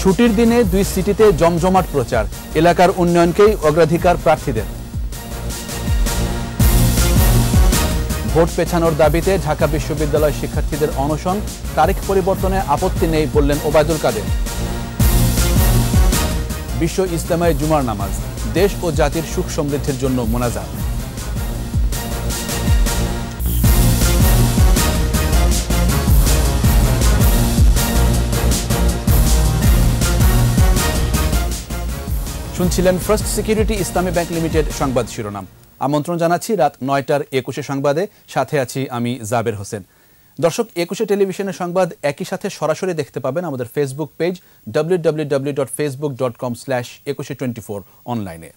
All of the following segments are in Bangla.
ছুটির দিনে দুই সিটিতে জমজমাট প্রচার এলাকার উন্নয়নকেই অগ্রাধিকার প্রার্থীদের ভোট পেছানোর দাবিতে ঢাকা বিশ্ববিদ্যালয় শিক্ষার্থীদের অনশন তারিখ পরিবর্তনে আপত্তি নেই বললেন ওবায়দুল কাদের বিশ্ব ইসলামায় জুমার নামাজ দেশ ও জাতির সুখ সমৃদ্ধির জন্য মোনাজাত শুনছিলেন first security Islami bank limited সংবাদ শিরোনাম আমন্ত্রণ জানাচ্ছি রাত নয়টার একুশে সংবাদে সাথে আছি আমি জাবের হোসেন দর্শক একুশে টেলিভিশনের সংবাদ একই সাথে সরাসরি দেখতে পাবেন আমাদের Facebook page W W W dot Facebook dot com slash Ekushey twenty four অনলাইনে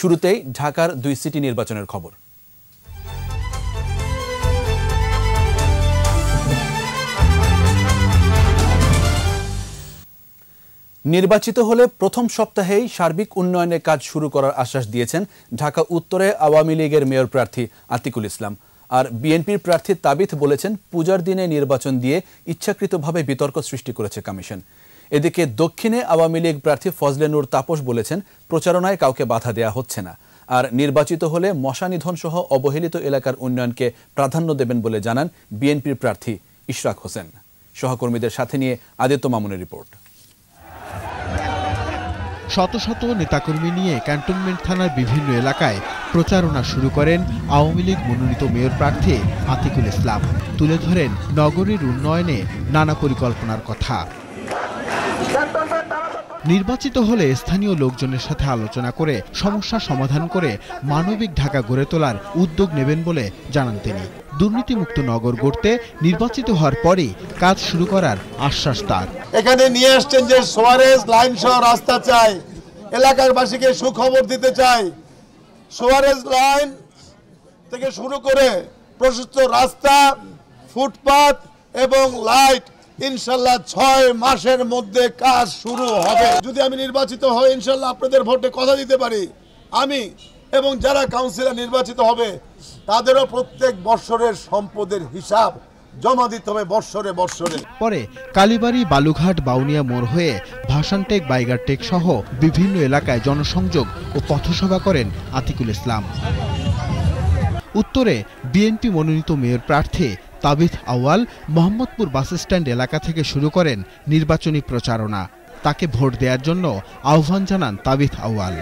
শুরুতেই ঢাকার দুই সিটি নির্বাচনের খবর নির্বাচিত হলে প্রথম সপ্তাহেই সার্বিক উন্নয়নের কাজ শুরু করার আশ্বাস দিয়েছেন ঢাকা উত্তরে আওয়ামী লীগের মেয়র প্রার্থী আতিকুল ইসলাম আর বিএনপির প্রার্থী তাবিথ বলেছেন পূজার দিনে নির্বাচন দিয়ে ইচ্ছাকৃতভাবে বিতর্ক সৃষ্টি করেছে কমিশন এদিকে দক্ষিণে আওয়ামী লীগ প্রার্থী ফজলে নূর তাপস বলেছেন প্রচারণায় কাউকে বাধা দেয়া হচ্ছে না আর নির্বাচিত হলে মশা নিধন সহ অবহেলিত এলাকার উন্নয়নকে প্রাধান্য দেবেন বলে জানান বিএনপির প্রার্থী ইশরাক হোসেন সহকর্মীদের সাথে নিয়ে আদিত্য মামুনের রিপোর্ট শত শত নেতাকর্মী নিয়ে ক্যান্টনমেন্ট থানার বিভিন্ন এলাকায় প্রচারণা শুরু করেন আওয়ামী লীগ মনোনীত মেয়র প্রার্থী আতিকুল ইসলাম তুলে ধরেন নগরীর উন্নয়নে নানা পরিকল্পনার কথা নির্বাচিত হলে স্থানীয় লোকজনের সাথে আলোচনা করে সমস্যা সমাধান করে মানবিক ঢাকা গড়ে তোলার উদ্যোগ নেবেন বলে জানান তিনি দুর্নীতিমুক্ত নগর গড়তে নির্বাচিত হওয়ার পরে কাজ শুরু করার আশ্বাস তার এখানে নিয়ে আসছেন যে সোয়ারেজ লাইন সহ রাস্তা চাই এলাকারবাসীকে সুখবর দিতে চাই সোয়ারেজ লাইন থেকে শুরু করে প্রশস্ত রাস্তা ফুটপাথ এবং লাইট ইনশাল্লাহ ছয় মাসের মধ্যে কাজ শুরু হবে যদি আমি নির্বাচিত হই ইনশাল্লাহ আপনাদের ভোটে কথা দিতে পারি আমি এবং যারা কাউন্সিলর নির্বাচিত হবে তাদেরও প্রত্যেক বৎসরের সম্পদের হিসাব জমা দিতে হবে বৎসরে বৎসরে পরে কালীবাড়ি বালুঘাট বাউনিয়া মোড় হয়ে ভাসানটেক বাইগারটেক সহ বিভিন্ন এলাকায় জনসংযোগ ও পথসভা করেন আতিকুল ইসলাম উত্তরে বিএনপি মনোনীত মেয়র প্রার্থী তাবিথ আওয়াল মোহাম্মদপুর বাসস্ট্যান্ড এলাকা থেকে শুরু করেন নির্বাচনী প্রচারণা তাকে ভোট দেওয়ার জন্য আহ্বান জানান তাবিথ আওয়াল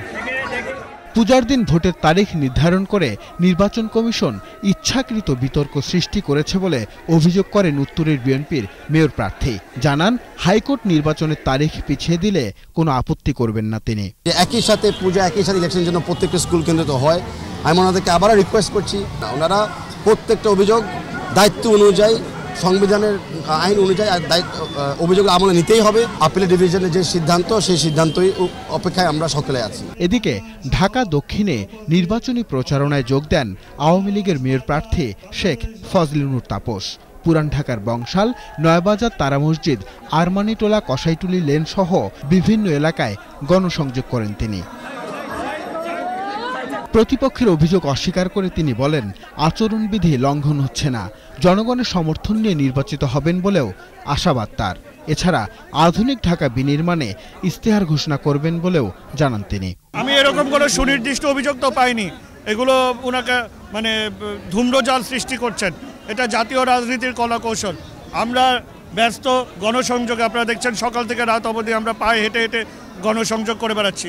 পূজার দিন ভোটের তারিখ নির্ধারণ করে নির্বাচন কমিশন ইচ্ছাকৃত বিতর্ক সৃষ্টি করেছে বলে অভিযোগ করেন উত্তরের বিএনপির মেয়র প্রার্থী জানান হাইকোর্ট নির্বাচনের তারিখ পিছিয়ে দিলে কোনো আপত্তি করবেন না তিনি একই সাথে পূজা একই সাথে ইলেকশনের জন্য প্রত্যেকটা স্কুল কেন্দ্রে তো হয় আমি ওনাদেরকে আবারও রিকোয়েস্ট করছি ওনারা প্রত্যেকটা অভিযোগ দায়িত্ব অনুযায়ী সংবিধানের আইন অনুযায়ী দায়িত্ব অভিযোগ আমলে নিতেই হবে আপিলের ডিভিশনের যে সিদ্ধান্ত সেই সিদ্ধান্তই অপেক্ষায় আমরা সকলে আছি এদিকে ঢাকা দক্ষিণে নির্বাচনী প্রচারণায় যোগ দেন আওয়ামী লীগের মেয়র প্রার্থী শেখ ফজলিনুর তাপস পুরান ঢাকার বংশাল নয়াবাজার তারা মসজিদ আরমানিটোলা কসাইটুলি লেন সহ বিভিন্ন এলাকায় গণসংযোগ করেন তিনি প্রতিপক্ষের অভিযোগ অস্বীকার করে তিনি বলেন আচরণবিধি লঙ্ঘন হচ্ছে না জনগণের সমর্থন নিয়ে নির্বাচিত হবেন বলেও আশাবাদ তার এছাড়া আধুনিক ঢাকা বিনির্মাণে ইস্তেহার ঘোষণা করবেন বলেও জানান তিনি আমি এরকম কোনো সুনির্দিষ্ট অভিযোগ তো পাইনি এগুলো ওনাকে মানে ধূম্রজাল সৃষ্টি করছেন এটা জাতীয় রাজনীতির কলাকৌশল আমরা ব্যস্ত গণসংযোগ আপনারা দেখছেন সকাল থেকে রাত অবধি আমরা পায়ে হেঁটে হেঁটে গণসংযোগ করে বেড়াচ্ছি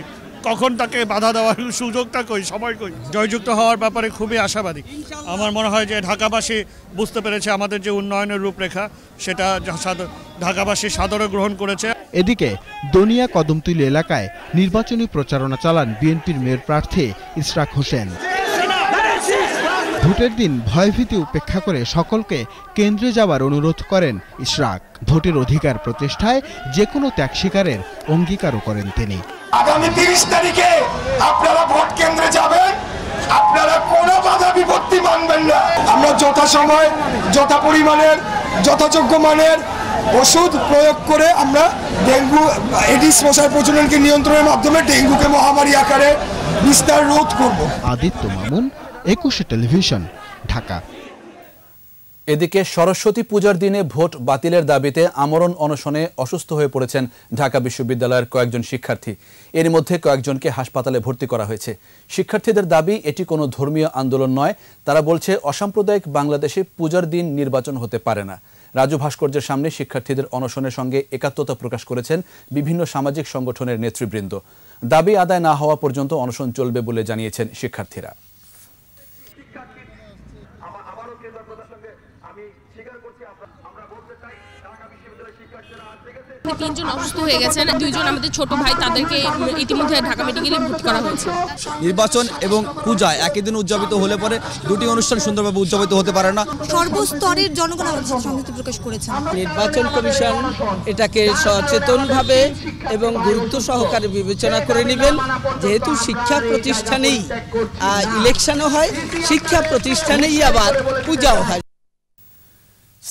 কখন তাকে বাধা দেওয়ার সুযোগটা কই সময় কই জয়যুক্ত হওয়ার ব্যাপারে খুবই আশাবাদী আমার মনে হয় যে ঢাকাবাসী বুঝতে পেরেছে আমাদের যে উন্নয়নের রূপরেখা সেটা ঢাকাবাসী সাদরে গ্রহণ করেছে এদিকে দনিয়া কদমতুল এলাকায় নির্বাচনী প্রচারণা চালান বিএনপির মেয়র প্রার্থী ইশরাক হোসেন ভোটের দিন ভয়ভীতি উপেক্ষা করে সকলকে কেন্দ্রে যাওয়ার অনুরোধ করেন ইশরাক ভোটের অধিকার প্রতিষ্ঠায় যে কোনো ত্যাগ স্বীকারের অঙ্গীকারও করেন তিনি আগামী তিরিশ তারিখে আপনারা ভোট কেন্দ্রে যাবেন আপনারা কোনো বাধা বিপত্তি মানবেন না আমরা যথাসময় যথা পরিমাণের যথাযোগ্য মানের ওষুধ প্রয়োগ করে আমরা ডেঙ্গু এডিস মশার প্রচলনকে নিয়ন্ত্রণের মাধ্যমে ডেঙ্গুকে মহামারী আকারে বিস্তার রোধ করব আদিত্য মামুন একুশে টেলিভিশন ঢাকা এদিকে সরস্বতী পূজার দিনে ভোট বাতিলের দাবিতে আমরণ অনশনে অসুস্থ হয়ে পড়েছেন ঢাকা বিশ্ববিদ্যালয়ের কয়েকজন শিক্ষার্থী এর মধ্যে কয়েকজনকে হাসপাতালে ভর্তি করা হয়েছে শিক্ষার্থীদের দাবি এটি কোনো ধর্মীয় আন্দোলন নয় তারা বলছে অসাম্প্রদায়িক বাংলাদেশে পূজার দিন নির্বাচন হতে পারে না রাজু ভাস্কর্যের সামনে শিক্ষার্থীদের অনশনের সঙ্গে একাত্মতা প্রকাশ করেছেন বিভিন্ন সামাজিক সংগঠনের নেতৃবৃন্দ দাবি আদায় না হওয়া পর্যন্ত অনশন চলবে বলে জানিয়েছেন শিক্ষার্থীরা তিনজন অসুস্থ হয়ে গেছেন দুইজন আমাদের ছোট ভাই তাদেরকে ইতিমধ্যে ঢাকা মেডিকেলে ভর্তি করা হয়েছে নির্বাচন এবং পূজা একই দিন উদযাপিত হলে পরে দুটি অনুষ্ঠান সুন্দরভাবে উদযাপিত হতে পারে না সর্বস্তরের জনগণ সংহতি প্রকাশ করেছে নির্বাচন কমিশন এটাকে সচেতনভাবে এবং গুরুত্ব সহকারে বিবেচনা করে নেবেন যেহেতু শিক্ষা প্রতিষ্ঠানেই ইলেকশনও হয় শিক্ষা প্রতিষ্ঠানেই আবার পূজাও হয়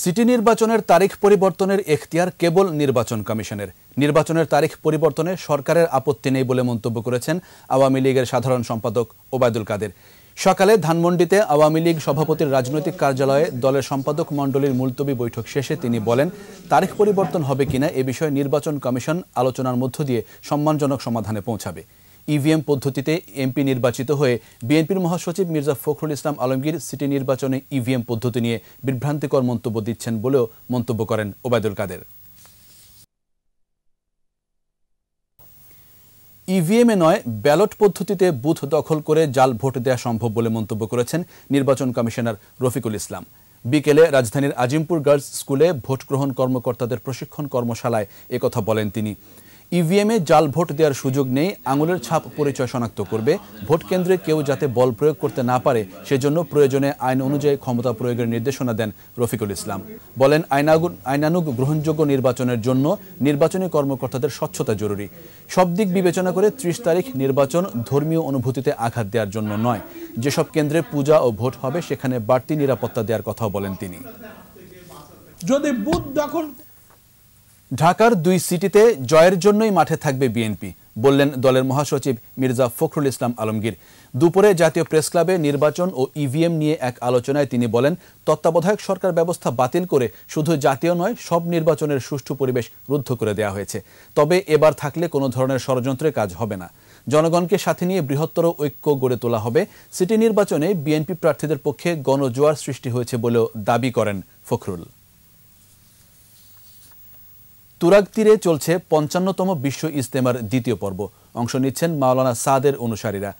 সিটি নির্বাচনের তারিখ পরিবর্তনের এখতিয়ার কেবল নির্বাচন কমিশনের নির্বাচনের তারিখ পরিবর্তনে সরকারের আপত্তি নেই বলে মন্তব্য করেছেন আওয়ামী লীগের সাধারণ সম্পাদক ওবায়দুল কাদের সকালে ধানমন্ডিতে আওয়ামী লীগ সভাপতির রাজনৈতিক কার্যালয়ে দলের সম্পাদক মণ্ডলীর মুলতবি বৈঠক শেষে তিনি বলেন তারিখ পরিবর্তন হবে কিনা এ বিষয়ে নির্বাচন কমিশন আলোচনার মধ্য দিয়ে সম্মানজনক সমাধানে পৌঁছাবে ইভিএম পদ্ধতিতে এমপি নির্বাচিত হয়ে বিএনপির মহাসচিব মির্জা ফখরুল ইসলাম আলমগীর সিটি নির্বাচনে ইভিএম পদ্ধতি নিয়ে বিভ্রান্তিকর মন্তব্য দিচ্ছেন বলেও মন্তব্য করেন ওবায়দুল কাদের ইভিএমে নয় ব্যালট পদ্ধতিতে বুথ দখল করে জাল ভোট দেওয়া সম্ভব বলে মন্তব্য করেছেন নির্বাচন কমিশনার রফিকুল ইসলাম বিকেলে রাজধানীর আজিমপুর গার্লস স্কুলে ভোট গ্রহণ কর্মকর্তাদের প্রশিক্ষণ কর্মশালায় একথা বলেন তিনি ইভিএমে e জাল ভোট দেওয়ার সুযোগ নেই আঙুলের ছাপ পরিচয় শনাক্ত করবে ভোট কেন্দ্রে কেউ যাতে বল প্রয়োগ করতে না পারে সেজন্য প্রয়োজনে আইন অনুযায়ী ক্ষমতা প্রয়োগের নির্দেশনা দেন রফিকুল ইসলাম বলেন আইনানুগ গ্রহণযোগ্য নির্বাচনের জন্য নির্বাচনী কর্মকর্তাদের স্বচ্ছতা জরুরি সব দিক বিবেচনা করে ত্রিশ তারিখ নির্বাচন ধর্মীয় অনুভূতিতে আঘাত দেওয়ার জন্য নয় যেসব কেন্দ্রে পূজা ও ভোট হবে সেখানে বাড়তি নিরাপত্তা দেওয়ার কথাও বলেন তিনি যদি বুথ ঢাকার দুই সিটিতে জয়ের জন্যই মাঠে থাকবে বিএনপি বললেন দলের মহাসচিব মির্জা ফখরুল ইসলাম আলমগীর দুপুরে জাতীয় প্রেস ক্লাবে নির্বাচন ও ইভিএম নিয়ে এক আলোচনায় তিনি বলেন তত্ত্বাবধায়ক সরকার ব্যবস্থা বাতিল করে শুধু জাতীয় নয় সব নির্বাচনের সুষ্ঠু পরিবেশ রুদ্ধ করে দেওয়া হয়েছে তবে এবার থাকলে কোনো ধরনের ষড়যন্ত্রে কাজ হবে না জনগণকে সাথে নিয়ে বৃহত্তর ঐক্য গড়ে তোলা হবে সিটি নির্বাচনে বিএনপি প্রার্থীদের পক্ষে গণজোয়ার সৃষ্টি হয়েছে বলেও দাবি করেন ফখরুল তুরাগ তীরে চলছে পঞ্চান্নতম বিশ্ব ইজতেমার দ্বিতীয় পর্ব অংশ নিচ্ছেন মাওলানা সাদের অনুসারীরা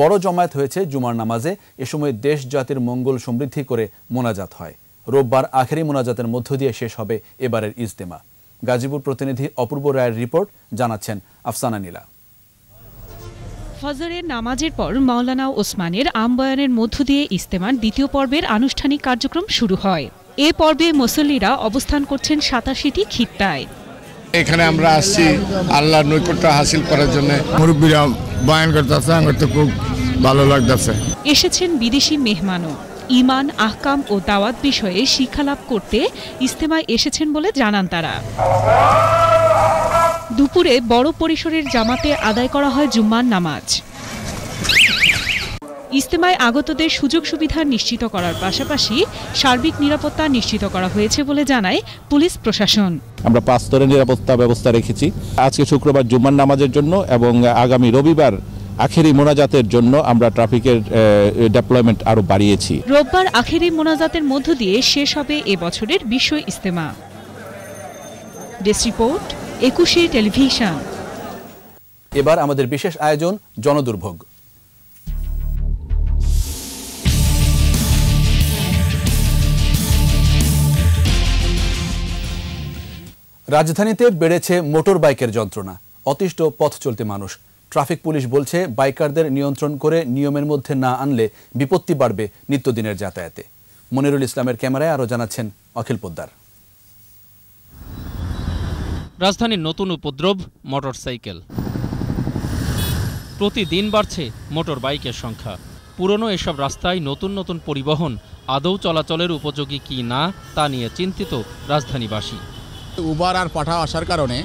বড় জমায়েত হয়েছে জুমার নামাজে এ সময় দেশ জাতির মঙ্গল সমৃদ্ধি করে মোনাজাত হয় রোববার আখেরি মোনাজাতের মধ্য দিয়ে শেষ হবে এবারের ইজতেমা গাজীপুর প্রতিনিধি অপূর্ব রায়ের রিপোর্ট জানাচ্ছেন আফসানা নীলা ফজরের নামাজের পর মাওলানা ওসমানের আমবয়ানের মধ্য দিয়ে ইস্তেমার দ্বিতীয় পর্বের আনুষ্ঠানিক কার্যক্রম শুরু হয় এ পর্বে মুসল্লিরা অবস্থান করছেন সাতাশিটি খিত্তায় এখানে আমরা আসছি আল্লাহর নৈকট্য হাসিল করার জন্য মুরব্বীরা বয়ান করতেছে আমার তো খুব ভালো লাগতেছে এসেছেন বিদেশি মেহমানও ইমান আহকাম ও দাওয়াত বিষয়ে শিক্ষালাভ করতে ইস্তেমায় এসেছেন বলে জানান তারা দুপুরে বড় পরিসরের জামাতে আদায় করা হয় জুম্মার নামাজ ইজতেমায় আগতদের সুযোগ সুবিধা নিশ্চিত করার পাশাপাশি সার্বিক নিরাপত্তা নিশ্চিত করা হয়েছে বলে জানায় পুলিশ প্রশাসন আমরা পাঁচ স্তরের নিরাপত্তা ব্যবস্থা রেখেছি আজকে শুক্রবার জুম্মার নামাজের জন্য এবং আগামী রবিবার আখেরি মোনাজাতের জন্য আমরা ট্রাফিকের ডেপ্লয়মেন্ট আরো বাড়িয়েছি রোববার আখেরি মোনাজাতের মধ্য দিয়ে শেষ হবে এ বছরের Bishwa Ijtema desk report Ekushey television এবার আমাদের বিশেষ আয়োজন জনদুর্ভোগ রাজধানীতে বেড়েছে মোটর বাইকের যন্ত্রণা অতিষ্ঠ পথ চলতে মানুষ ট্রাফিক পুলিশ বলছে বাইকারদের নিয়ন্ত্রণ করে নিয়মের মধ্যে না আনলে বিপত্তি বাড়বে নিত্যদিনের যাতায়াতে মনিরুল ইসলামের ক্যামেরায় আরও জানাচ্ছেন অখিল পোদ্দার রাজধানীর নতুন উপদ্রব মোটর সাইকেল প্রতিদিন বাড়ছে মোটর বাইকের সংখ্যা পুরনো এসব রাস্তায় নতুন নতুন পরিবহন আদৌ চলাচলের উপযোগী কি না তা নিয়ে চিন্তিত রাজধানীবাসী উবার আর পাঠা আসার কারণে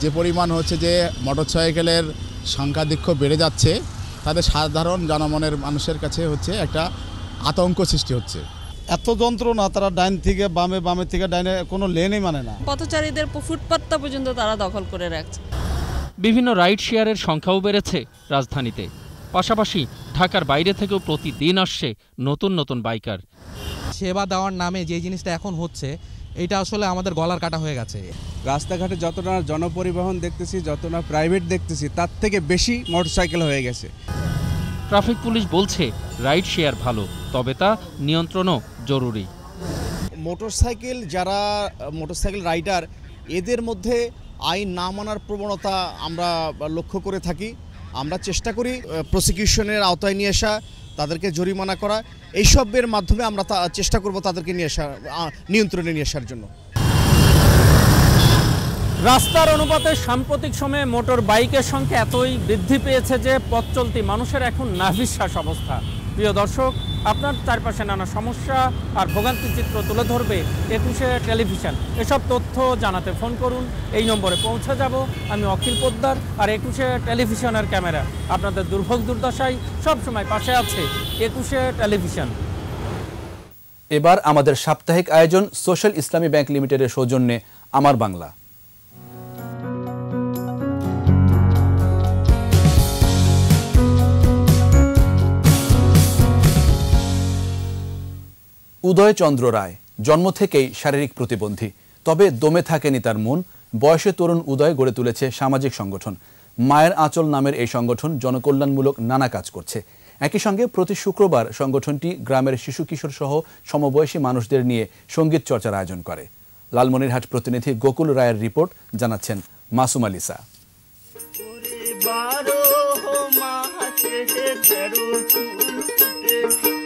যে পরিমাণ হচ্ছে যে মোটরসাইকেলের সংখ্যাধিক্য বেড়ে যাচ্ছে তাদের সাধারণ জনমনের মানুষের কাছে হচ্ছে একটা আতঙ্ক সৃষ্টি হচ্ছে এত যন্ত্রণা তারা ডাইন থেকে বামে বামে থেকে ডাইনে কোনো লেনই মানে না পথচারীদের ফুটপাতটা পর্যন্ত তারা দখল করে রাখছে বিভিন্ন রাইড শেয়ারের সংখ্যাও বেড়েছে রাজধানীতে পাশাপাশি ঢাকার বাইরে থেকেও প্রতিদিন আসছে নতুন নতুন বাইকার সেবা দেওয়ার নামে যে জিনিসটা এখন হচ্ছে এটা আসলে আমাদের গলার কাটা হয়ে গেছে রাস্তাঘাটে যত না জনপরিবহন দেখতেছি যত না প্রাইভেট দেখতেছি তার থেকে বেশি মোটরসাইকেল হয়ে গেছে ট্রাফিক পুলিশ বলছে রাইড শেয়ার ভালো তবে তা নিয়ন্ত্রণও জরুরি মোটরসাইকেল যারা মোটরসাইকেল রাইডার এদের মধ্যে আইন না মানার প্রবণতা আমরা লক্ষ্য করে থাকি আমরা চেষ্টা করি প্রসিকিউশনের আওতায় নিয়ে আসা তাদেরকে জরিমানা করা এইসবের মাধ্যমে আমরা চেষ্টা করব তাদেরকে নিয়ে আসার নিয়ন্ত্রণে নিয়ে আসার জন্য রাস্তার অনুপাতে সাম্প্রতিক সময়ে মোটর বাইকের সংখ্যা এতই বৃদ্ধি পেয়েছে যে পথ চলতি মানুষের এখন নাভিশ্বাস অবস্থা প্রিয় দর্শক আপনার চারপাশে নানা সমস্যা আর ভোগান্তির চিত্র তুলে ধরবে একুশে টেলিভিশন এসব তথ্য জানাতে ফোন করুন এই নম্বরে পৌঁছে যাব আমি অখিল পোদ্দার আর একুশে টেলিভিশনের ক্যামেরা আপনাদের দুর্ভোগ দুর্দশাই সবসময় পাশে আছে একুশে টেলিভিশন এবার আমাদের সাপ্তাহিক আয়োজন সোশ্যাল ইসলামী ব্যাংক লিমিটেডের সৌজন্যে আমার বাংলা উদয়চন্দ্র রায় জন্ম থেকেই শারীরিক প্রতিবন্ধী তবে দমে থাকেনি তার মন বয়সে তরুণ উদয় গড়ে তুলেছে সামাজিক সংগঠন মায়ের আঁচল নামের এই সংগঠন জনকল্যাণমূলক নানা কাজ করছে একই সঙ্গে প্রতি শুক্রবার সংগঠনটি গ্রামের শিশু কিশোর সহ সমবয়সী মানুষদের নিয়ে সঙ্গীত চর্চার আয়োজন করে লালমনিরহাট প্রতিনিধি গোকুল রায়ের রিপোর্ট জানাচ্ছেন মাসুম আলিসা Thank you.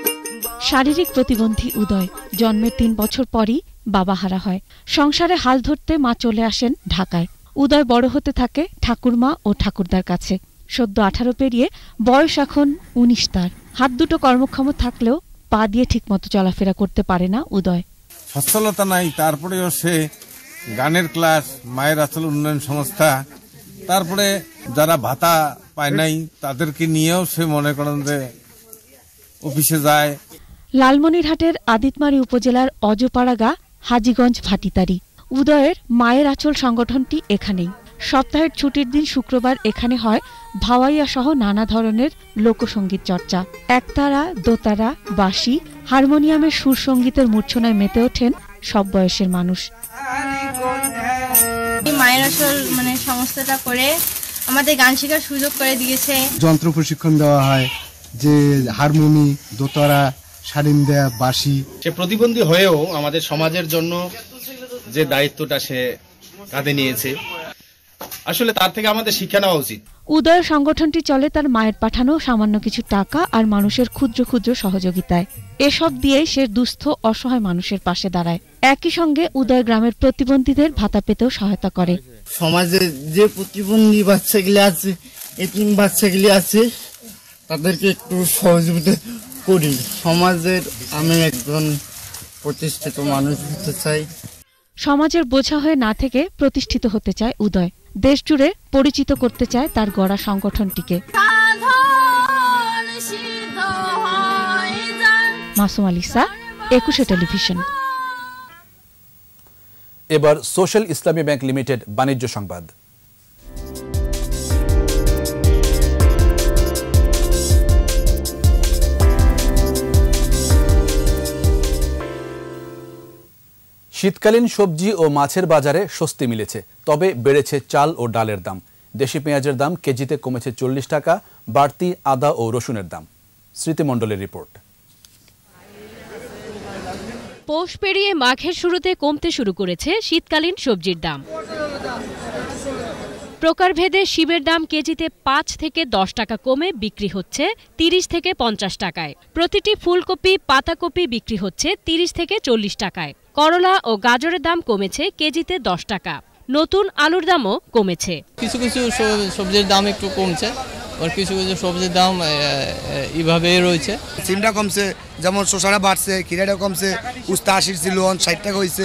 শারীরিক প্রতিবন্ধী উদয় জন্মের তিন বছর পরই বাবা হারা হয় সংসারে হাল ধরতে মা চলে আসেন ঢাকায় উদয় বড় হতে থাকে ঠাকুরমা ও ঠাকুরদার কাছে সদ্য আঠারো পেরিয়ে বয়স এখন উনিশ তার হাত দুটো কর্মক্ষম থাকলেও পা দিয়ে ঠিকমতো চলাফেরা করতে পারে না উদয় সচ্ছলতা নাই তারপরেও সে গানের ক্লাস মায়ের আচল উন্নয়ন সংস্থা তারপরে যারা ভাতা পায় নাই তাদেরকে নিয়েও সে মনে করেন যে অফিসে যায় লালমনিরহাটের আদিতমারি উপজেলার অজপাড়াগা হাজিগঞ্জ ভাটিতারি উদয়ের মায়ের আচল সংগঠনটি এখানেই সপ্তাহের ছুটির দিন শুক্রবার এখানে হয় ভাওয়াইয়া সহ নানা ধরনের লোকসঙ্গীত চর্চা একতারা দোতারা বাঁশি হারমোনিয়ামের সুরসঙ্গীতের মূর্ছনায় মেতে ওঠেন সব বয়সের মানুষ মায়ের আসল মানে সংস্থাটা করে আমাদের গান শেখার সুযোগ করে দিয়েছে যন্ত্র প্রশিক্ষণ দেওয়া হয় যে হারমোনি দোতারা সারিন্দা বাসি সে প্রতিবন্ধী হয়েও আমাদের সমাজের জন্য যে দায়িত্বটা সে কাঁধে নিয়েছে আসলে তার থেকে আমাদের শিক্ষা নেওয়া উচিত উদয় সংগঠনটি চলে তার মায়ের পাঠানো সামান্য কিছু টাকা আর মানুষের ক্ষুদ্র ক্ষুদ্র সহযোগিতায় এসব দিয়ে সে দুস্থ অসহায় মানুষের পাশে দাঁড়ায় একই সঙ্গে উদয় গ্রামের প্রতিবন্ধীদের ভাতা পেতেও সহায়তা করে সমাজে যে প্রতিবন্ধী বাচ্চাগুলি আছে এতিম বাচ্চাগুলি আছে তাদেরকে একটু সহযোগিতা করি সমাজের আমি একজন প্রতিষ্ঠিত মানুষ হতে চাই সমাজের বোঝা হয়ে না থেকে প্রতিষ্ঠিত হতে চায় উদয় দেশ জুড়ে পরিচিত করতে চায় তার গড়া সংগঠনটিকে মাসুম আলিসা একুশে টেলিভিশন এবার সোশ্যাল ইসলামী ব্যাংক লিমিটেড বাণিজ্য সংবাদ শীতকালীন সবজি ও মাছের বাজারে স্বস্তি মিলেছে তবে বেড়েছে চাল ও ডালের দাম দেশি পেঁয়াজের দাম কেজিতে কমেছে চল্লিশ টাকা বাড়তি আদা ও রসুনের দাম স্মৃতিমণ্ডলের রিপোর্ট পৌষ পেরিয়ে মাঘের শুরুতে কমতে শুরু করেছে শীতকালীন সবজির দাম প্রকারভেদে শিবের দাম কেজিতে পাঁচ থেকে দশ টাকা কমে বিক্রি হচ্ছে তিরিশ থেকে পঞ্চাশ টাকায় প্রতিটি ফুলকপি পাতাকপি বিক্রি হচ্ছে তিরিশ থেকে চল্লিশ টাকায় করলা ও গাজরের দাম কমেছে কেজিতে দশ টাকা নতুন আলুর দামও কমেছে কিছু কিছু সবজির দাম একটু কমছে আবার কিছু কিছু সবজির দাম এইভাবেই রয়েছে সিমটা কমছে যেমন শোষাটা বাড়ছে খিরাটা কমছে উস্তা আশির ছিল ষাট টাকা হয়েছে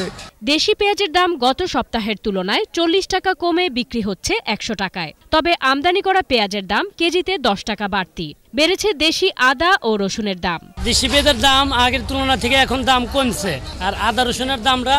দেশি পেঁয়াজের দাম গত সপ্তাহের তুলনায় চল্লিশ টাকা কমে বিক্রি হচ্ছে একশো টাকায় তবে আমদানি করা পেঁয়াজের দাম কেজিতে দশ টাকা বাড়তি বেড়েছে দেশি আদা ও রসুনের দাম দেশি পেঁয়াজের দাম আগের তুলনা থেকে এখন দাম কমছে আর আদা রসুনের দামটা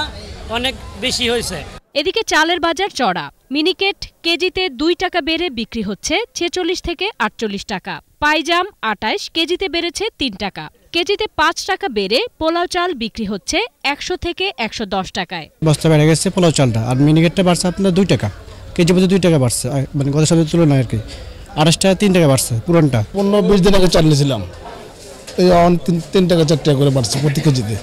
অনেক বেশি হয়েছে এদিকে চালের বাজার চড়া মিনিকেট কেজিতে দুই টাকা বেড়ে বিক্রি হচ্ছে ছেচল্লিশ থেকে আটচল্লিশ টাকা পাইজাম আটাইশ কেজিতে বেড়েছে তিন টাকা কেজিতে পাঁচ টাকা বেড়ে পোলাও চাল বিক্রি হচ্ছে একশো থেকে একশো দশ টাকায় বস্তা বেড়ে গেছে পোলাও চালটা আর মিনিকেটটা বাড়ছে আপনার দুই টাকা কেজি প্রতি দুই টাকা বাড়ছে মানে গত সাথে তুলনায় আর কি আড়াইশ টাকা তিন টাকা বাড়ছে পুরনটা পনেরো বিশ দিন আগে চাল নিয়েছিলাম তিন টাকা চার টাকা করে বাড়ছে প্রতি কেজিতে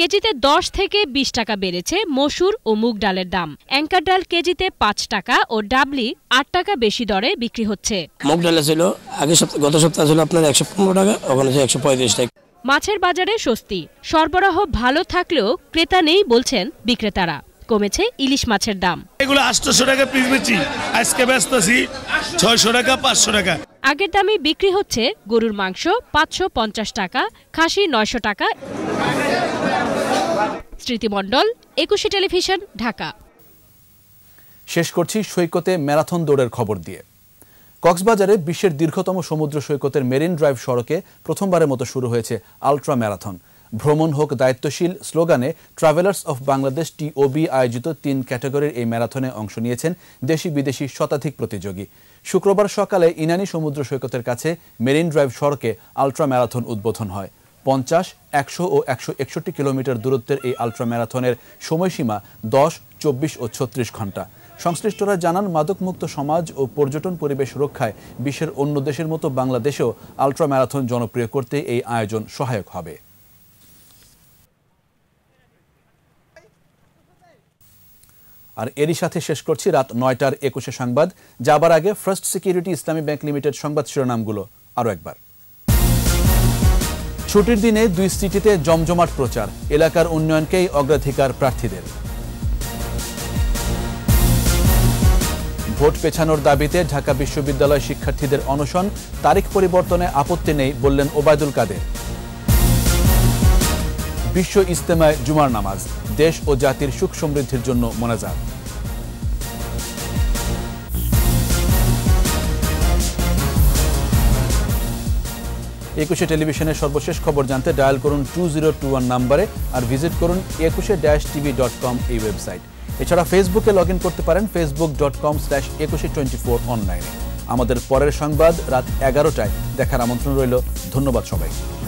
কেজিতে দশ থেকে বিশ টাকা বেড়েছে মসুর ও মুগ ডালের দাম অ্যাঙ্কার ডাল কেজিতে পাঁচ টাকা ও ডাবলি আট টাকা বেশি দরে বিক্রি হচ্ছে মুগ ডাল ছিল আগে গত সপ্তাহে ছিল আপনার একশো পনেরো টাকা ওখানে একশো পঁয়ত্রিশ টাকা মাছের বাজারে স্বস্তি সরবরাহ ভালো থাকলেও ক্রেতা নেই বলছেন বিক্রেতারা কমেছে ইলিশ মাছের দাম এগুলো আটশো টাকা পিস বেচি আজকে আছি ছয়শো টাকা পাঁচশো টাকা আগের দামে বিক্রি হচ্ছে গরুর মাংস পাঁচশো টাকা খাসি নয়শো টাকা স্মৃতিমণ্ডল একুশে টেলিভিশন ঢাকা শেষ করছি সৈকতে ম্যারাথন দৌড়ের খবর দিয়ে কক্সবাজারে বিশ্বের দীর্ঘতম সমুদ্র সৈকতের মেরিন ড্রাইভ সড়কে প্রথমবারের মতো শুরু হয়েছে আলট্রা ম্যারাথন ভ্রমণ হোক দায়িত্বশীল স্লোগানে ট্রাভেলার্স অফ বাংলাদেশ টিওবি আয়োজিত তিন ক্যাটাগরির এই ম্যারাথনে অংশ নিয়েছেন দেশি বিদেশি শতাধিক প্রতিযোগী শুক্রবার সকালে ইনানি সমুদ্র সৈকতের কাছে মেরিন ড্রাইভ সড়কে আলট্রা ম্যারাথন উদ্বোধন হয় পঞ্চাশ একশো ও একশো একষট্টি কিলোমিটার দূরত্বের এই আলট্রা ম্যারাথনের সময়সীমা দশ চব্বিশ ও ছত্রিশ ঘন্টা সংশ্লিষ্টরা জানান মাদকমুক্ত সমাজ ও পর্যটন পরিবেশ রক্ষায় বিশ্বের অন্য দেশের মতো বাংলাদেশেও আলট্রা ম্যারাথন জনপ্রিয় করতে এই আয়োজন সহায়ক হবে আর এরই সাথে শেষ করছি রাত নয়টার একুশে সংবাদ যাবার আগে first security Islami bank limited সংবাদ শিরোনামগুলো আরও একবার ছুটির দিনে দুই সিটিতে জমজমাট প্রচার এলাকার উন্নয়নকেই অগ্রাধিকার প্রার্থীদের ভোট পেছানোর দাবিতে ঢাকা বিশ্ববিদ্যালয় শিক্ষার্থীদের অনশন তারিখ পরিবর্তনে আপত্তি নেই বললেন ওবায়দুল কাদের বিশ্ব ইজতেমায় জুমার নামাজ দেশ ও জাতির সুখ সমৃদ্ধির জন্য মোনাজাত একুশে টেলিভিশনের সর্বশেষ খবর জানতে ডায়াল করুন টু জিরো টু ওয়ান নাম্বারে আর ভিজিট করুন একুশে ড্যাশ টিভি ডট কম এই ওয়েবসাইট এছাড়া ফেসবুকে লগ করতে পারেন Facebook dot com slash Ekushey twenty four অনলাইনে আমাদের পরের সংবাদ রাত এগারোটায় দেখার আমন্ত্রণ রইল ধন্যবাদ সবাইকে